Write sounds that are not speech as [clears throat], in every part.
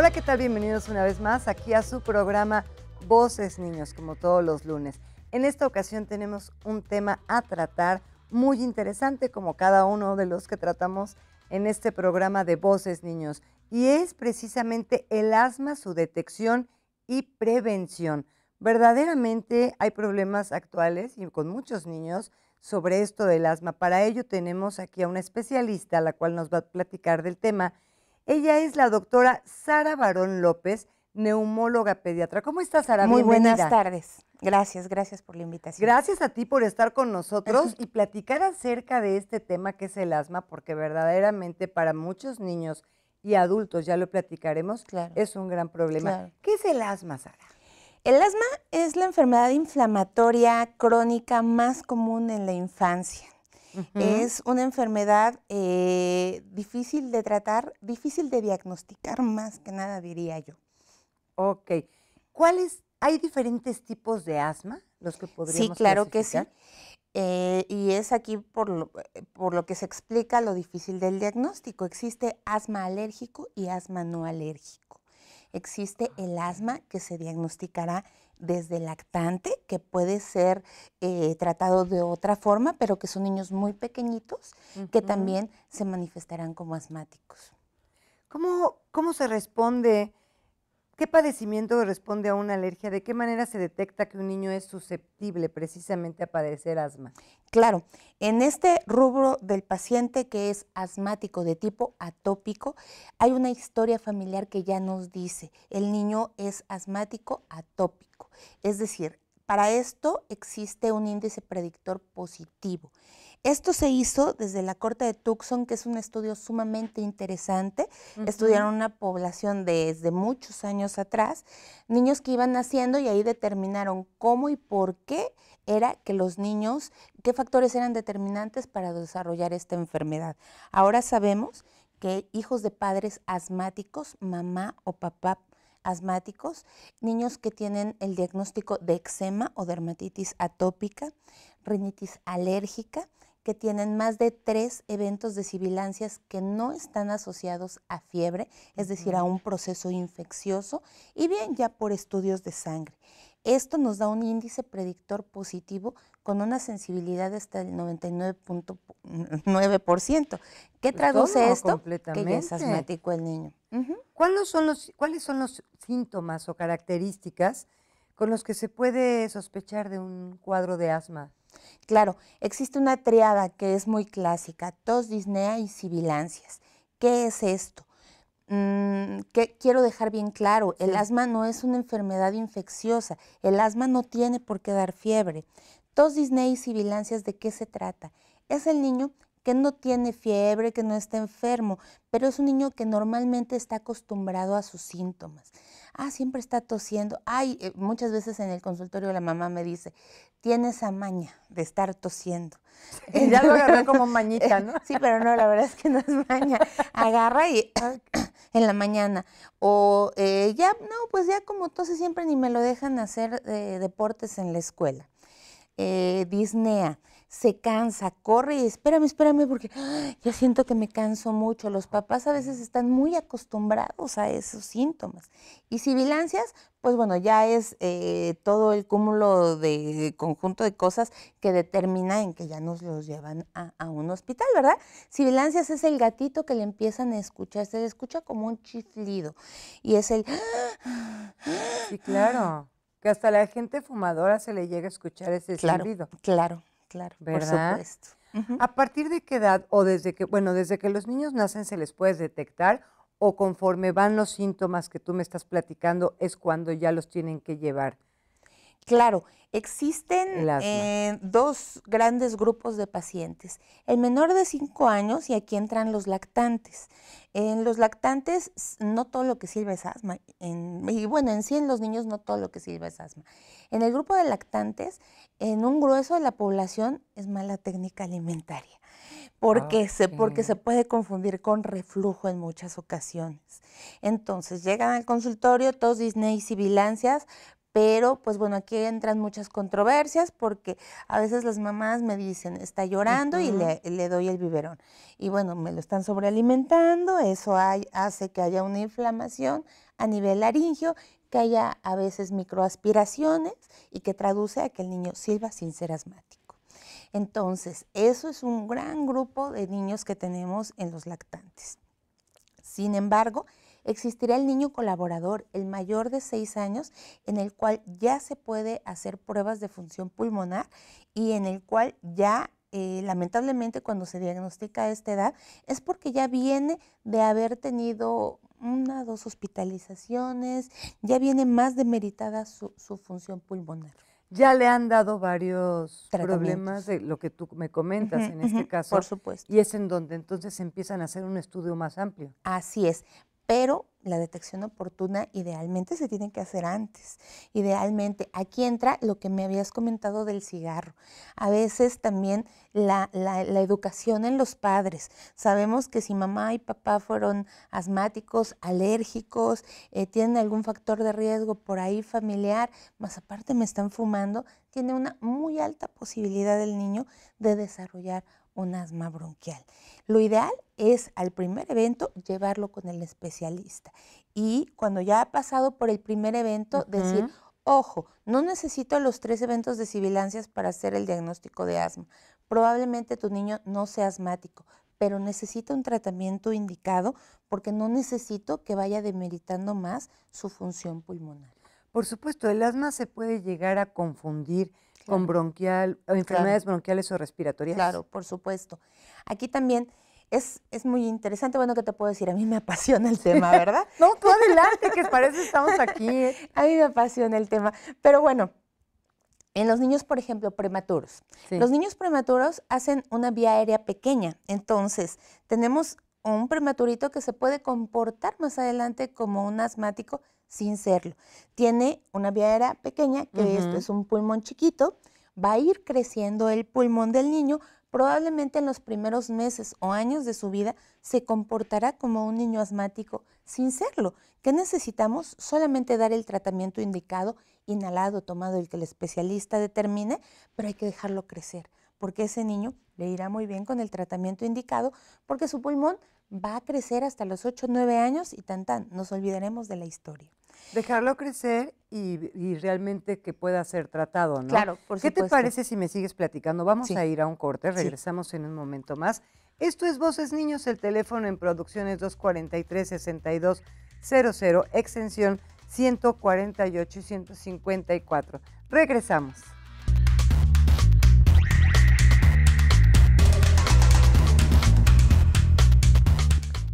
Hola, ¿qué tal? Bienvenidos una vez más aquí a su programa Voces Niños, como todos los lunes. En esta ocasión tenemos un tema a tratar muy interesante, como cada uno de los que tratamos en este programa de Voces Niños, y es precisamente el asma, su detección y prevención. Verdaderamente hay problemas actuales y con muchos niños sobre esto del asma. Para ello tenemos aquí a una especialista, la cual nos va a platicar del tema ella es la doctora Sara Barón López, neumóloga pediatra. ¿Cómo estás, Sara? Muy buenas tardes. Gracias, gracias por la invitación. Gracias a ti por estar con nosotros y platicar acerca de este tema que es el asma, porque verdaderamente para muchos niños y adultos, ya lo platicaremos, claro. es un gran problema. ¿Qué es el asma, Sara? El asma es la enfermedad inflamatoria crónica más común en la infancia. Es una enfermedad eh, difícil de tratar, difícil de diagnosticar más que nada, diría yo. Ok. ¿Cuáles? ¿Hay diferentes tipos de asma? Los que podríamos Sí, claro que sí. Eh, y es aquí por eh, por lo que se explica lo difícil del diagnóstico. Existe asma alérgico y asma no alérgico. Existe el asma que se diagnosticará desde lactante, que puede ser eh, tratado de otra forma, pero que son niños muy pequeñitos, que también se manifestarán como asmáticos. cómo se responde ¿Qué padecimiento responde a una alergia? ¿De qué manera se detecta que un niño es susceptible precisamente a padecer asma? Claro, en este rubro del paciente que es asmático de tipo atópico, hay una historia familiar que ya nos dice, el niño es asmático atópico. Es decir, para esto existe un índice predictor positivo. Esto se hizo desde la Corte de Tucson, que es un estudio sumamente interesante. Estudiaron una población desde muchos años atrás, niños que iban naciendo y ahí determinaron cómo y por qué era que los niños, qué factores eran determinantes para desarrollar esta enfermedad. Ahora sabemos que hijos de padres asmáticos, mamá o papá asmáticos, niños que tienen el diagnóstico de eczema o dermatitis atópica, rinitis alérgica, que tienen más de tres eventos de sibilancias que no están asociados a fiebre, es decir, a un proceso infeccioso, y bien ya por estudios de sangre. Esto nos da un índice predictor positivo con una sensibilidad hasta el 99.9%. ¿Qué pues traduce esto? Que es asmático el niño. ¿Cuáles, son los, ¿Cuáles son los síntomas o características con los que se puede sospechar de un cuadro de asma? Claro, existe una triada que es muy clásica, tos, disnea y sibilancias. ¿Qué es esto? Mm, que quiero dejar bien claro, el asma no es una enfermedad infecciosa, el asma no tiene por qué dar fiebre. Tos, disnea y sibilancias, ¿de qué se trata? Es el niño que no tiene fiebre, que no está enfermo, pero es un niño que normalmente está acostumbrado a sus síntomas. Ah, siempre está tosiendo. Ay, eh, muchas veces en el consultorio la mamá me dice, tiene esa maña de estar tosiendo. [laughs] Y ya lo agarré como mañita, [laughs] ¿no? sí, pero no, la verdad es que no es maña. Agarra y [clears throat] en la mañana. O eh, ya, no, pues ya como tose siempre ni me lo dejan hacer eh, deportes en la escuela. disnea se cansa, corre y espérame, espérame, porque ya siento que me canso mucho. Los papás a veces están muy acostumbrados a esos síntomas. Y sibilancias, pues bueno, ya es eh, todo el cúmulo de conjunto de cosas que determina en que ya nos los llevan a, un hospital, ¿verdad? Sibilancias es el gatito que le empiezan a escuchar, se le escucha como un chiflido. Y es el... Y claro. Que hasta la gente fumadora se le llega a escuchar ese claro, Claro, Claro, ¿verdad? por supuesto. ¿A partir de qué edad o desde que, bueno, desde que los niños nacen se les puede detectar o conforme van los síntomas que tú me estás platicando es cuando ya los tienen que llevar Claro, existen eh, dos grandes grupos de pacientes. El menor de 5 años y aquí entran los lactantes. En los lactantes no todo lo que sirve es asma. En, y bueno, en sí en los niños no todo lo que sirve es asma. En el grupo de lactantes, en un grueso de la población es mala técnica alimentaria. Porque, se, porque se puede confundir con reflujo en muchas ocasiones. Entonces llegan al consultorio todos disney y sibilancias, pero pues bueno, aquí entran muchas controversias porque a veces las mamás me dicen, está llorando y le, doy el biberón. Y bueno, me lo están sobrealimentando, eso hace que haya una inflamación a nivel laringio, que haya a veces microaspiraciones y que traduce a que el niño silba sin ser asmático. Entonces, eso es un gran grupo de niños que tenemos en los lactantes. Sin embargo, existirá el niño colaborador, el mayor de 6 años, en el cual ya se puede hacer pruebas de función pulmonar y en el cual ya eh, lamentablemente cuando se diagnostica a esta edad es porque ya viene de haber tenido una, dos hospitalizaciones, ya viene más demeritada su, función pulmonar. Ya le han dado varios problemas de lo que tú me comentas en este caso. Por supuesto. Y es en donde entonces empiezan a hacer un estudio más amplio. Así es pero la detección oportuna idealmente se tiene que hacer antes. Idealmente, aquí entra lo que me habías comentado del cigarro. A veces también la, educación en los padres. Sabemos que si mamá y papá fueron asmáticos, alérgicos, eh, tienen algún factor de riesgo por ahí familiar, más aparte me están fumando, tiene una muy alta posibilidad del niño de desarrollar un asma bronquial. Lo ideal es al primer evento llevarlo con el especialista y cuando ya ha pasado por el primer evento decir, ojo, no necesito los tres eventos de sibilancias para hacer el diagnóstico de asma. Probablemente tu niño no sea asmático, pero necesita un tratamiento indicado porque no necesito que vaya demeritando más su función pulmonar. Por supuesto, el asma se puede llegar a confundir con bronquial, o enfermedades bronquiales o respiratorias. Claro, por supuesto. Aquí también es, es, muy interesante. Bueno, ¿qué te puedo decir? A mí me apasiona el tema, [laughs] ¿verdad? no, tú adelante, que parece que estamos aquí. [laughs] A mí me apasiona el tema. Pero bueno, en los niños, por ejemplo, prematuros. Los niños prematuros hacen una vía aérea pequeña. Entonces, tenemos un prematurito que se puede comportar más adelante como un asmático sin serlo. Tiene una vía aérea pequeña, que es un pulmón chiquito, va a ir creciendo el pulmón del niño, probablemente en los primeros meses o años de su vida se comportará como un niño asmático sin serlo. ¿Qué necesitamos? Solamente dar el tratamiento indicado, inhalado, tomado, el que el especialista determine, pero hay que dejarlo crecer porque ese niño le irá muy bien con el tratamiento indicado, porque su pulmón va a crecer hasta los 8 9 años y tan tan, nos olvidaremos de la historia. Dejarlo crecer y, realmente que pueda ser tratado, ¿no? Claro, por supuesto. ¿Qué te parece si me sigues platicando? Vamos a ir a un corte, regresamos en un momento más. Esto es Voces Niños, el teléfono en producciones 243-6200, extensión 148 y 154. Regresamos.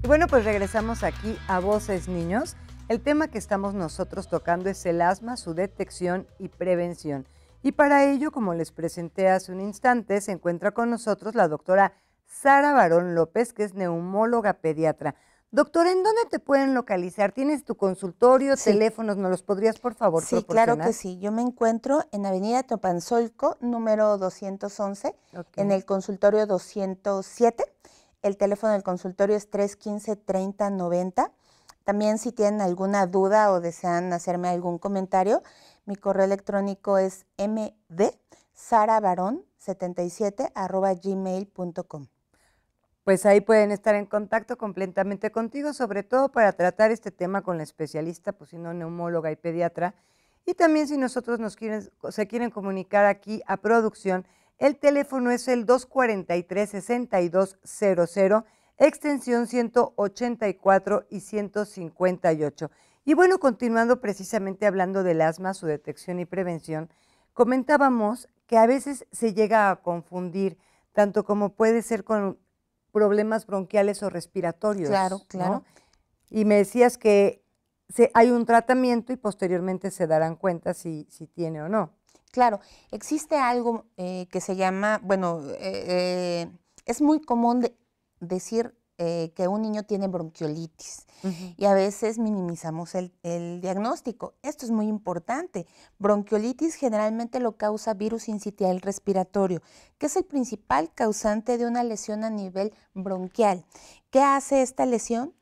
Y bueno, pues regresamos aquí a Voces Niños. El tema que estamos nosotros tocando es el asma, su detección y prevención. Y para ello, como les presenté hace un instante, se encuentra con nosotros la doctora Sara Barón López, que es neumóloga pediatra. Doctora, ¿en dónde te pueden localizar? ¿Tienes tu consultorio, teléfonos? ¿Nos los podrías, por favor, sí, claro que sí. Yo me encuentro en Avenida Topanzolco, número 211, en el consultorio 207. El teléfono del consultorio es 315-3090. También si tienen alguna duda o desean hacerme algún comentario, mi correo electrónico es mdsarabarón77 gmail.com. Pues ahí pueden estar en contacto completamente contigo, sobre todo para tratar este tema con la especialista, pues si neumóloga y pediatra. Y también si nosotros nos quieren, se quieren comunicar aquí a producción, el teléfono es el 243-6200, extensión 184 y 158. Y bueno, continuando precisamente hablando del asma, su detección y prevención, comentábamos que a veces se llega a confundir, tanto como puede ser con problemas bronquiales o respiratorios. Claro, claro. Y me decías que hay un tratamiento y posteriormente se darán cuenta si, si tiene o no. Claro, existe algo eh, que se llama, bueno, eh, eh, es muy común decir que un niño tiene bronquiolitis y a veces minimizamos el, diagnóstico. Esto es muy importante. Bronquiolitis generalmente lo causa virus incitial respiratorio, que es el principal causante de una lesión a nivel bronquial. ¿Qué hace esta lesión?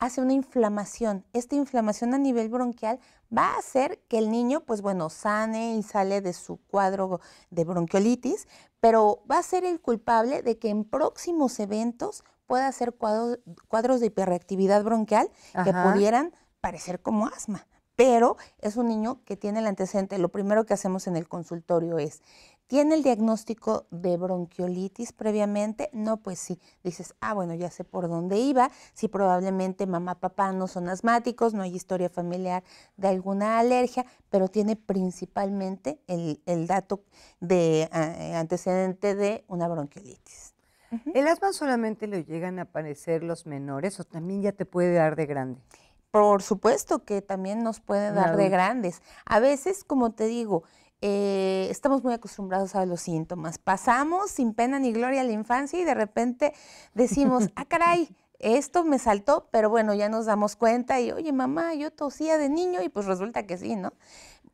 Hace una inflamación. Esta inflamación a nivel bronquial va a hacer que el niño, pues bueno, sane y sale de su cuadro de bronquiolitis, pero va a ser el culpable de que en próximos eventos pueda hacer cuadros, de hiperreactividad bronquial que pudieran parecer como asma pero es un niño que tiene el antecedente. Lo primero que hacemos en el consultorio es, ¿tiene el diagnóstico de bronquiolitis previamente? No, pues sí. Dices, ah, bueno, ya sé por dónde iba. Si sí, probablemente mamá, papá no son asmáticos, no hay historia familiar de alguna alergia, pero tiene principalmente el, dato de eh, antecedente de una bronquiolitis. ¿El asma solamente le llegan a aparecer los menores o también ya te puede dar de grande? por supuesto que también nos puede dar de grandes. A veces, como te digo, eh, estamos muy acostumbrados a los síntomas. Pasamos sin pena ni gloria a la infancia y de repente decimos, ah, caray, esto me saltó, pero bueno, ya nos damos cuenta y, oye, mamá, yo tosía de niño y pues resulta que sí, ¿no?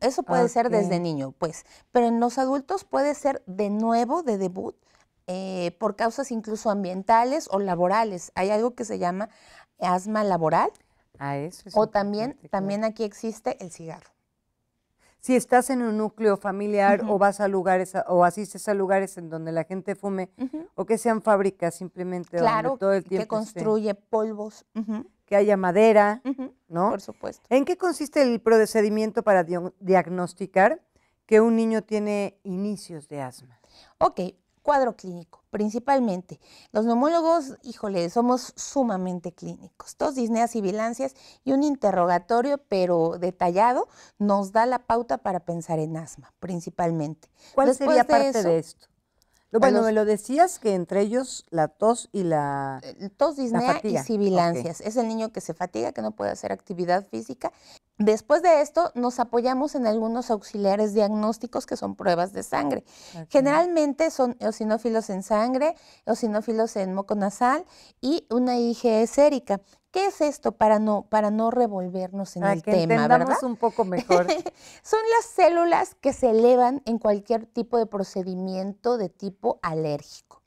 Eso puede ser desde niño, pues, pero en los adultos puede ser de nuevo, de debut, eh, por causas incluso ambientales o laborales. Hay algo que se llama asma laboral, o también, también aquí existe el cigarro. Si estás en un núcleo familiar o vas a lugares o asistes a lugares en donde la gente fume o que sean fábricas simplemente todo el tiempo que construye polvos, que haya madera, ¿no? Por supuesto. ¿En qué consiste el procedimiento para diagnosticar que un niño tiene inicios de asma? Ok, cuadro clínico, principalmente. Los neumólogos, híjole, somos sumamente clínicos. Tos, disnea y bilancias y un interrogatorio, pero detallado, nos da la pauta para pensar en asma, principalmente. ¿Cuál sería parte de, esto? Bueno, me lo decías que entre ellos la tos y la eh, tos disnea y sibilancias. Es el niño que se fatiga, que no puede hacer actividad física Después de esto, nos apoyamos en algunos auxiliares diagnósticos que son pruebas de sangre. Generalmente son eosinófilos en sangre, eosinófilos en moco nasal y una IGE sérica. ¿Qué es esto para no, para no revolvernos en ah, el tema, entendamos ¿verdad? un poco mejor. [laughs] son las células que se elevan en cualquier tipo de procedimiento de tipo alérgico.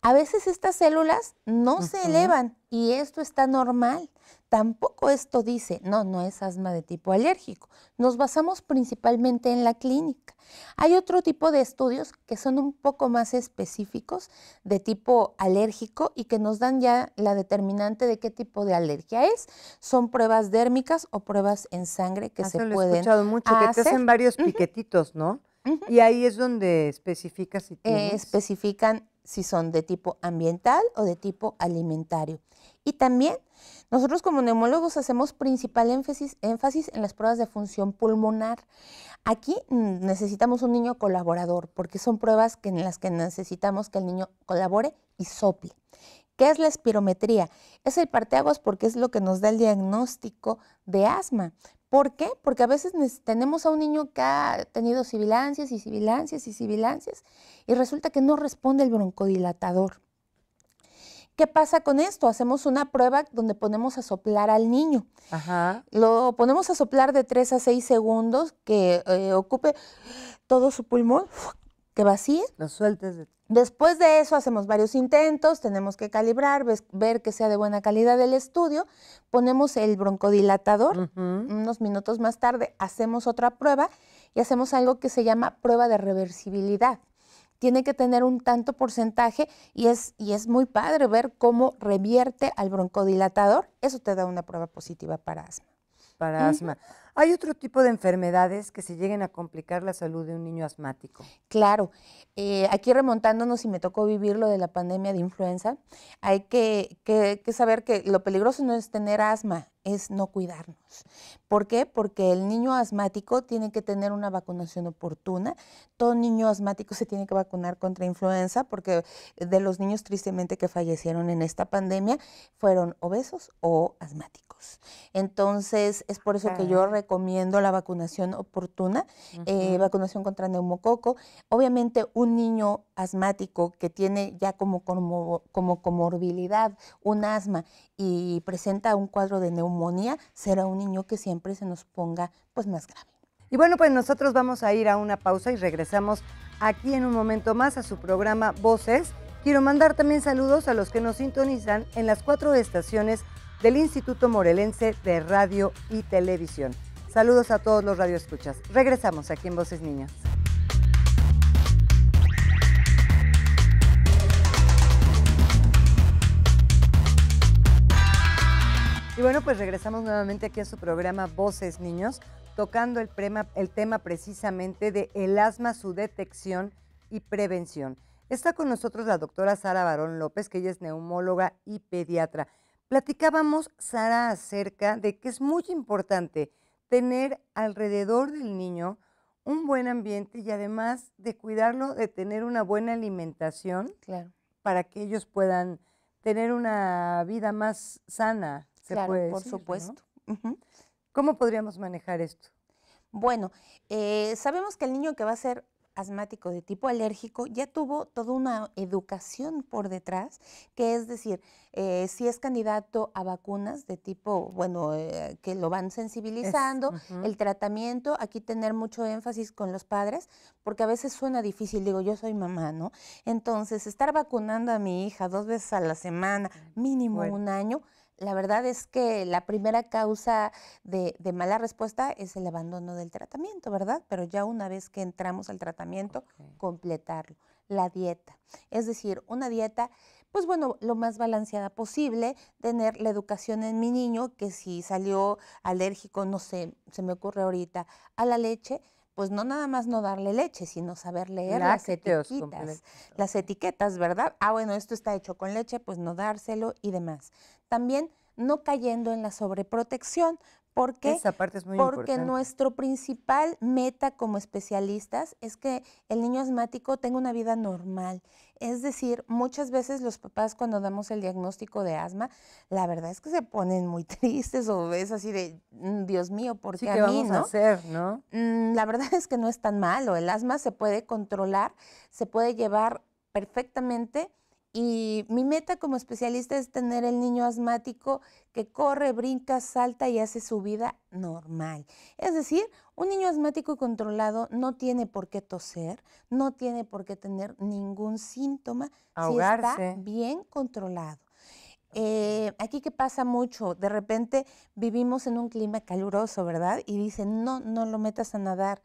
A veces estas células no se elevan y esto está normal. Tampoco esto dice, no, no es asma de tipo alérgico. Nos basamos principalmente en la clínica. Hay otro tipo de estudios que son un poco más específicos de tipo alérgico y que nos dan ya la determinante de qué tipo de alergia es. Son pruebas dérmicas o pruebas en sangre que ah, se lo pueden. He escuchado mucho que te hacen varios piquetitos, ¿no? Y ahí es donde especificas si eh, tienes... especifican si son de tipo ambiental o de tipo alimentario. Y también nosotros como neumólogos hacemos principal énfasis, énfasis en las pruebas de función pulmonar. Aquí mm, necesitamos un niño colaborador porque son pruebas en las que necesitamos que el niño colabore y sople. ¿Qué es la espirometría? Es el parteaguas porque es lo que nos da el diagnóstico de asma. ¿Por qué? Porque a veces tenemos a un niño que ha tenido sibilancias y sibilancias y sibilancias y resulta que no responde el broncodilatador. ¿Qué pasa con esto? Hacemos una prueba donde ponemos a soplar al niño. Lo ponemos a soplar de 3 a 6 segundos, que eh, ocupe todo su pulmón, que vacíe. Lo sueltes de Después de eso hacemos varios intentos, tenemos que calibrar, ver que sea de buena calidad el estudio, ponemos el broncodilatador, unos minutos más tarde hacemos otra prueba y hacemos algo que se llama prueba de reversibilidad. Tiene que tener un tanto porcentaje y es, y es muy padre ver cómo revierte al broncodilatador. Eso te da una prueba positiva para asma para asma. ¿Hay otro tipo de enfermedades que se lleguen a complicar la salud de un niño asmático? Claro. Eh, aquí remontándonos, y me tocó vivir lo de la pandemia de influenza, hay que, que saber que lo peligroso no es tener asma, es no cuidarnos. ¿Por qué? Porque el niño asmático tiene que tener una vacunación oportuna. Todo niño asmático se tiene que vacunar contra influenza porque de los niños tristemente que fallecieron en esta pandemia fueron obesos o asmáticos. Entonces, es por eso que yo recomiendo la vacunación oportuna, eh, vacunación contra neumococo. Obviamente, un niño asmático que tiene ya como, como, comorbilidad un asma y presenta un cuadro de neumonía, será un niño que siempre se nos ponga pues más grave. Y bueno, pues nosotros vamos a ir a una pausa y regresamos aquí en un momento más a su programa Voces. Quiero mandar también saludos a los que nos sintonizan en las cuatro estaciones del Instituto Morelense de Radio y Televisión. Saludos a todos los radioescuchas. Regresamos aquí en Voces Niñas. Y bueno, pues regresamos nuevamente aquí a su programa Voces Niños, tocando el, tema precisamente de el asma, su detección y prevención. Está con nosotros la doctora Sara Barón López, que ella es neumóloga y pediatra. Platicábamos, Sara, acerca de que es muy importante tener alrededor del niño un buen ambiente y además de cuidarlo, de tener una buena alimentación para que ellos puedan tener una vida más sana, claro, por supuesto. ¿Cómo podríamos manejar esto? Bueno, eh, sabemos que el niño que va a ser asmático de tipo alérgico ya tuvo toda una educación por detrás, que es decir, eh, si es candidato a vacunas de tipo, bueno, eh, que lo van sensibilizando, el tratamiento, aquí tener mucho énfasis con los padres, porque a veces suena difícil, digo, yo soy mamá, ¿no? Entonces, estar vacunando a mi hija dos veces a la semana, mm, mínimo un año, la verdad es que la primera causa de, mala respuesta es el abandono del tratamiento, ¿verdad? Pero ya una vez que entramos al tratamiento, completarlo. La dieta. Es decir, una dieta, pues bueno, lo más balanceada posible, tener la educación en mi niño, que si salió alérgico, no sé, se me ocurre ahorita, a la leche, pues no nada más no darle leche, sino saber leer las etiquetas, las etiquetas, ¿verdad? Ah, bueno, esto está hecho con leche, pues no dárselo y demás. También no cayendo en la sobreprotección, porque, Esa porque nuestro principal meta como especialistas es que el niño asmático tenga una vida normal. Es decir, muchas veces los papás cuando damos el diagnóstico de asma, la verdad es que se ponen muy [laughs] tristes o es así de, mm, Dios mío, ¿por qué sí, a mí, hacer, no? Mm, la verdad es que no es tan malo. El asma se puede controlar, se puede llevar perfectamente y mi meta como especialista es tener el niño asmático que corre, brinca, salta y hace su vida normal. Es decir, un niño asmático controlado no tiene por qué toser, no tiene por qué tener ningún síntoma si está bien controlado. Eh, aquí que pasa mucho, de repente vivimos en un clima caluroso, ¿verdad? Y dicen, no, no lo metas a nadar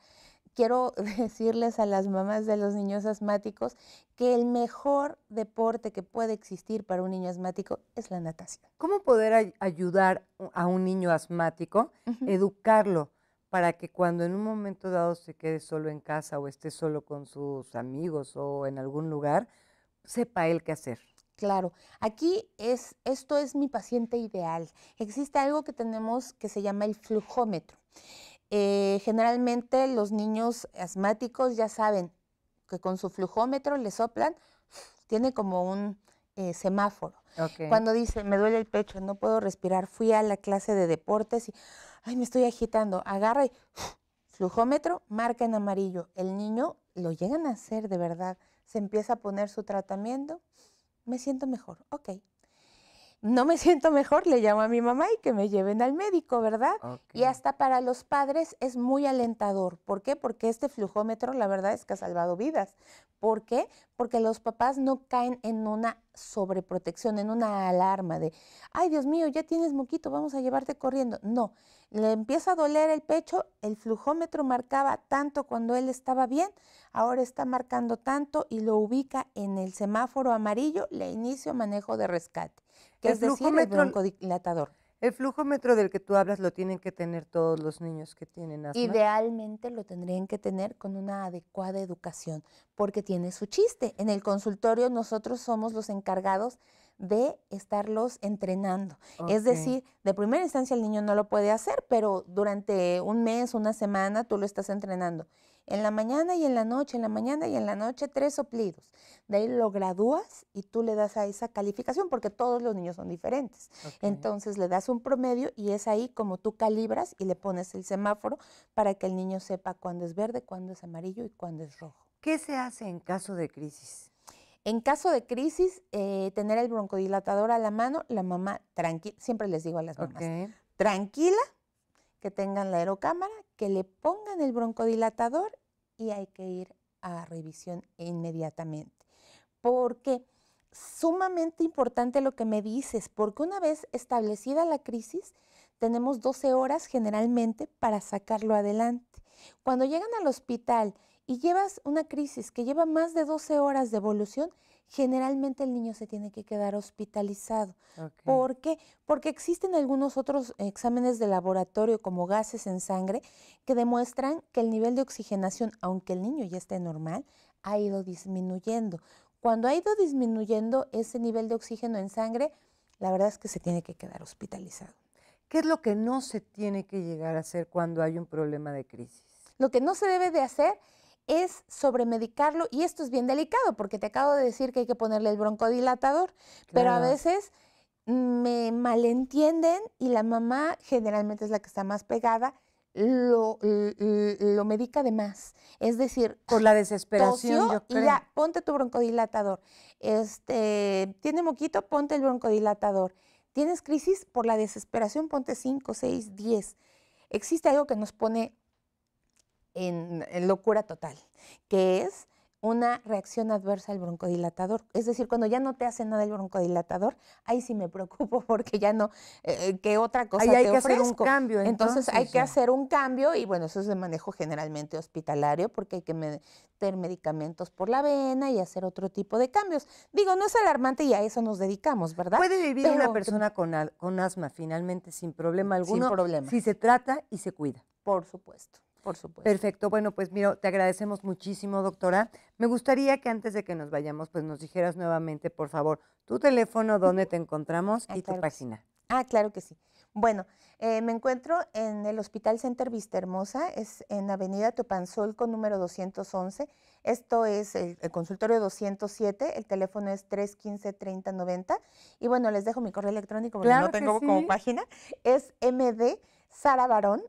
quiero [laughs] decirles a las mamás de los niños asmáticos que el mejor deporte que puede existir para un niño asmático es la natación. ¿Cómo poder ayudar a un niño asmático, educarlo para que cuando en un momento dado se quede solo en casa o esté solo con sus amigos o en algún lugar, sepa él qué hacer? Claro, aquí es, esto es mi paciente ideal. Existe algo que tenemos que se llama el flujómetro. Eh, generalmente los niños asmáticos ya saben que con su flujómetro le soplan, [sniffs] tiene como un eh, semáforo. Cuando dice, me duele el pecho, no puedo respirar, fui a la clase de deportes y, ay, me estoy agitando, agarra y [sniffs] flujómetro, marca en amarillo. El niño lo llegan a hacer de verdad, se empieza a poner su tratamiento, me siento mejor, ok, no me [laughs] siento mejor, le llamo a mi mamá y que me lleven al médico, ¿verdad? Y hasta para los padres es muy alentador. ¿Por qué? Porque este flujómetro, la verdad es que ha salvado vidas. ¿Por qué? Porque los papás no caen en una sobreprotección, en una alarma de, ay Dios mío, ya tienes moquito, vamos a llevarte corriendo. No, le empieza a doler el pecho, el flujómetro marcaba tanto cuando él estaba bien, ahora está marcando tanto y lo ubica en el semáforo amarillo, le inicio manejo de rescate el es decir, el broncodilatador. El flujo del que tú hablas lo tienen que tener todos los niños que tienen asma. Idealmente lo tendrían que tener con una adecuada educación, porque tiene su chiste. En el consultorio nosotros somos los encargados de estarlos entrenando. Es decir, de primera instancia el niño no lo puede hacer, pero durante un mes, una semana, tú lo estás entrenando. En la mañana y en la noche, en la mañana y en la noche, tres soplidos. De ahí lo gradúas y tú le das a esa calificación porque todos los niños son diferentes. Entonces le das un promedio y es ahí como tú calibras y le pones el semáforo para que el niño sepa cuándo es verde, cuándo es amarillo y cuándo es rojo. ¿Qué se hace en caso de crisis? En caso de crisis, eh, tener el broncodilatador a la mano, la mamá tranquila, siempre les digo a las mamás, tranquila, tengan la aerocámara, que le pongan el broncodilatador y hay que ir a revisión inmediatamente. Porque sumamente importante lo que me dices, porque una vez establecida la crisis, tenemos 12 horas generalmente para sacarlo adelante. Cuando llegan al hospital y llevas una crisis que lleva más de 12 horas de evolución, generalmente el niño se tiene que quedar hospitalizado. porque Porque existen algunos otros exámenes de laboratorio como gases en sangre que demuestran que el nivel de oxigenación, aunque el niño ya esté normal, ha ido disminuyendo. Cuando ha ido disminuyendo ese nivel de oxígeno en sangre, la verdad es que se tiene que quedar hospitalizado. ¿Qué es lo que no se tiene que llegar a hacer cuando hay un problema de crisis? Lo que no se debe de hacer es sobremedicarlo y esto es bien delicado porque te acabo de decir que hay que ponerle el broncodilatador, pero a veces me malentienden y la mamá generalmente es la que está más pegada. Lo, medica de más. Es decir, por la desesperación, Y ya, ponte tu broncodilatador. Este, tiene moquito, ponte el broncodilatador. Tienes crisis, por la desesperación, ponte 5, 6, 10. Existe algo que nos pone en, locura total, que es una reacción adversa al broncodilatador. Es decir, cuando ya no te hace nada el broncodilatador, ahí sí me [laughs] preocupo porque ya no, eh, eh, que otra cosa hay que hacer un cambio. Entonces, hay que hacer un cambio y bueno, eso es de manejo generalmente hospitalario porque hay que meter medicamentos por la vena y hacer otro tipo de cambios. Digo, no es alarmante y a eso nos dedicamos, ¿verdad? Puede vivir una persona con, con asma finalmente sin problema alguno. problema. Si se trata y se cuida. Por supuesto. Por supuesto. Perfecto. Bueno, pues mira, te agradecemos muchísimo, doctora. Me gustaría que antes de que nos vayamos, pues nos dijeras nuevamente, por favor, tu teléfono, dónde te encontramos ah, y tu página. Ah, claro que sí. Bueno, eh, me encuentro en el Hospital Center hermosa es en Avenida Topanzolco, con número 211. Esto es el, consultorio 207, el teléfono es 315-3090. Y bueno, les dejo mi correo electrónico porque no tengo como página. Es md Sara Barón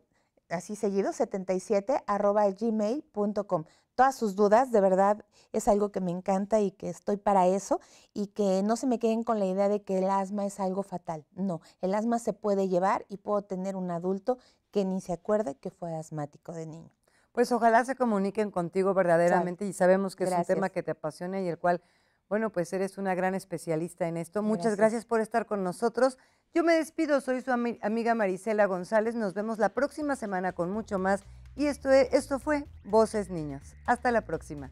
así seguido, 77 arroba gmail.com. Todas sus dudas, de verdad, es algo que me encanta y que estoy para eso y que no se me queden con la idea de que el asma es algo fatal. No, el asma se puede llevar y puedo tener un adulto que ni se acuerde que fue asmático de niño. Pues ojalá se comuniquen contigo verdaderamente y sabemos que es un tema que te apasiona y el cual bueno, pues eres una gran especialista en esto. Muchas gracias por estar con nosotros. Yo me despido, soy su amiga Marisela González. Nos vemos la próxima semana con mucho más. Y esto, e, esto fue Voces Niños. Hasta la próxima.